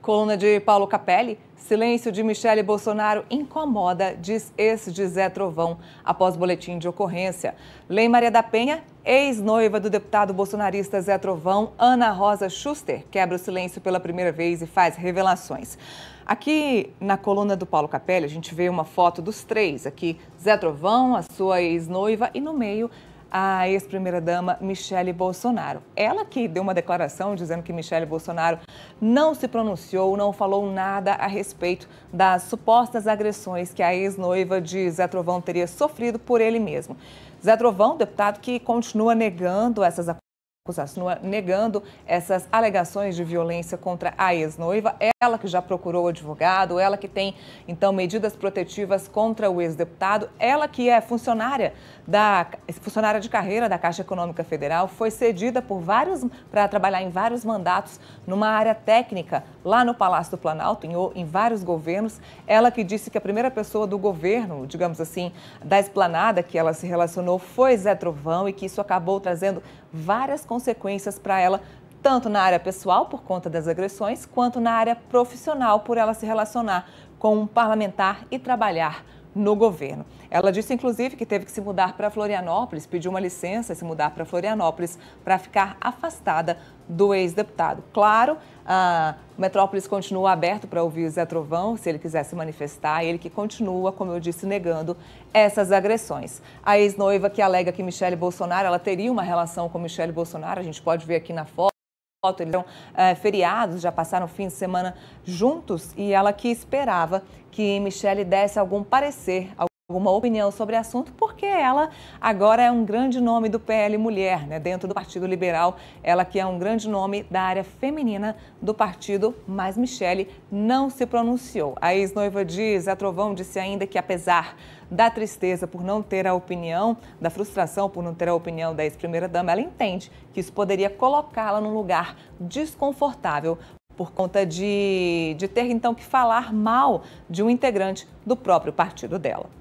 Coluna de Paulo Capelli, silêncio de Michele Bolsonaro incomoda, diz ex Zé Trovão, após boletim de ocorrência. Lei Maria da Penha, ex-noiva do deputado bolsonarista Zé Trovão, Ana Rosa Schuster, quebra o silêncio pela primeira vez e faz revelações. Aqui na coluna do Paulo Capelli, a gente vê uma foto dos três aqui, Zé Trovão, a sua ex-noiva e no meio a ex-primeira-dama Michele Bolsonaro. Ela que deu uma declaração dizendo que Michele Bolsonaro não se pronunciou, não falou nada a respeito das supostas agressões que a ex-noiva de Zé Trovão teria sofrido por ele mesmo. Zé Trovão, deputado que continua negando essas acusações, Sassuna negando essas alegações de violência contra a ex-noiva, ela que já procurou advogado, ela que tem então medidas protetivas contra o ex-deputado, ela que é funcionária da funcionária de carreira da Caixa Econômica Federal, foi cedida por vários para trabalhar em vários mandatos numa área técnica lá no Palácio do Planalto, em, em vários governos, ela que disse que a primeira pessoa do governo, digamos assim, da esplanada que ela se relacionou foi Zé Trovão e que isso acabou trazendo várias consequências para ela, tanto na área pessoal, por conta das agressões, quanto na área profissional, por ela se relacionar com um parlamentar e trabalhar no governo. Ela disse, inclusive, que teve que se mudar para Florianópolis, pediu uma licença e se mudar para Florianópolis para ficar afastada do ex-deputado. Claro, a Metrópolis continua aberto para ouvir Zé Trovão, se ele quiser se manifestar, ele que continua, como eu disse, negando essas agressões. A ex-noiva que alega que Michele Bolsonaro, ela teria uma relação com Michele Bolsonaro, a gente pode ver aqui na foto, foto, eles então, eram é, feriados, já passaram o fim de semana juntos e ela que esperava que Michele desse algum parecer alguma opinião sobre o assunto, porque ela agora é um grande nome do PL Mulher, né? dentro do Partido Liberal, ela que é um grande nome da área feminina do partido, mas Michele não se pronunciou. A ex-noiva diz, a Trovão disse ainda que apesar da tristeza por não ter a opinião, da frustração por não ter a opinião da ex-primeira-dama, ela entende que isso poderia colocá-la num lugar desconfortável por conta de, de ter então que falar mal de um integrante do próprio partido dela.